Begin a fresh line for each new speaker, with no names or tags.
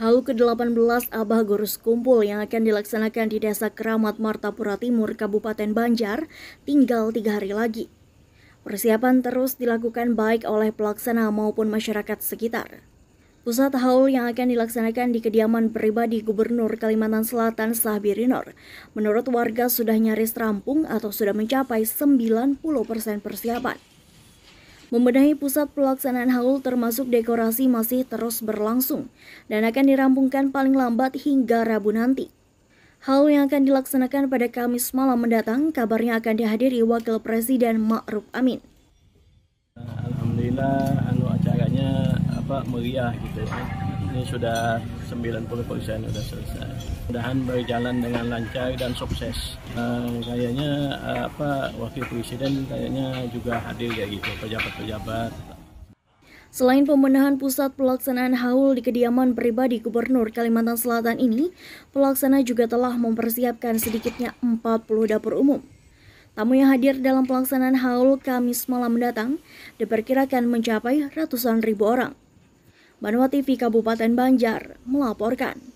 Haul ke-18 Abah Gorus Kumpul yang akan dilaksanakan di Desa Keramat Martapura Timur, Kabupaten Banjar, tinggal tiga hari lagi. Persiapan terus dilakukan baik oleh pelaksana maupun masyarakat sekitar. Pusat haul yang akan dilaksanakan di kediaman pribadi Gubernur Kalimantan Selatan Sahbirinor, menurut warga sudah nyaris rampung atau sudah mencapai 90% persiapan. Membenahi pusat pelaksanaan haul termasuk dekorasi masih terus berlangsung dan akan dirampungkan paling lambat hingga Rabu nanti. Hal yang akan dilaksanakan pada Kamis malam mendatang kabarnya akan dihadiri Wakil Presiden Ma'ruf Amin.
Alhamdulillah anu acaranya apa meriah gitu ya ini sudah 90% sudah selesai. Mudahan berjalan dengan lancar dan sukses. Uh, kayaknya uh, apa wakil presiden kayaknya juga hadir ya gitu pejabat-pejabat.
Selain pembenahan pusat pelaksanaan haul di kediaman pribadi Gubernur Kalimantan Selatan ini, pelaksana juga telah mempersiapkan sedikitnya 40 dapur umum. Tamu yang hadir dalam pelaksanaan haul Kamis malam mendatang diperkirakan mencapai ratusan ribu orang. Banua TV Kabupaten Banjar melaporkan.